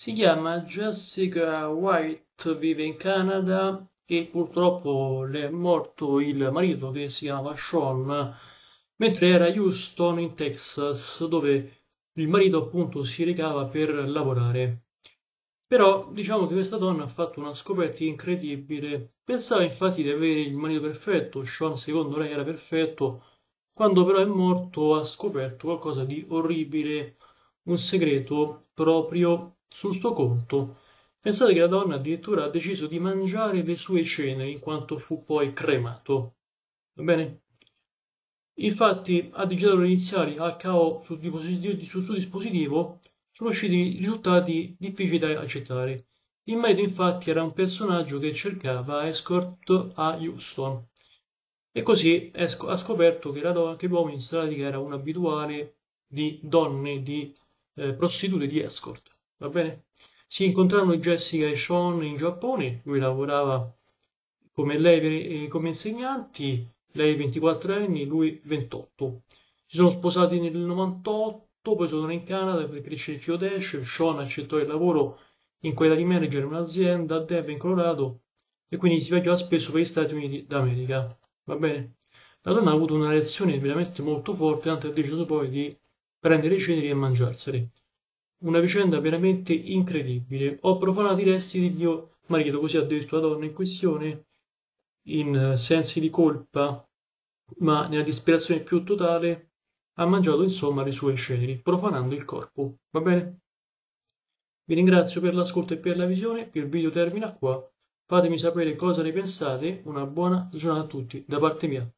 Si chiama Jessica White, vive in Canada e purtroppo le è morto il marito che si chiamava Sean, mentre era a Houston in Texas dove il marito appunto si recava per lavorare. Però diciamo che questa donna ha fatto una scoperta incredibile. Pensava infatti di avere il marito perfetto, Sean secondo lei era perfetto, quando però è morto ha scoperto qualcosa di orribile, un segreto proprio sul suo conto. Pensate che la donna addirittura ha deciso di mangiare le sue ceneri in quanto fu poi cremato. Va bene? Infatti, a digitare iniziali HO sul, sul suo dispositivo sono usciti risultati difficili da accettare. In merito, infatti, era un personaggio che cercava escort a Houston. E così esco, ha scoperto che, la che l'uomo in strada era un abituale di donne, di eh, prostitute, di escort va bene? Si incontrarono Jessica e Sean in Giappone, lui lavorava come lei eh, come insegnanti, lei 24 anni, lui 28. Si sono sposati nel 98, poi sono in Canada per crescere il figlio Sean accettò il lavoro in quella di manager in un'azienda a Denver in Colorado e quindi si pagò spesso per gli Stati Uniti d'America, va bene? La donna ha avuto una reazione veramente molto forte, tanto ha deciso poi di prendere i ceneri e mangiarseli una vicenda veramente incredibile. Ho profanato i resti di mio marito, così ha detto la donna in questione, in eh, sensi di colpa, ma nella disperazione più totale, ha mangiato insomma le sue ceneri, profanando il corpo. Va bene? Vi ringrazio per l'ascolto e per la visione, il video termina qua. Fatemi sapere cosa ne pensate, una buona giornata a tutti, da parte mia.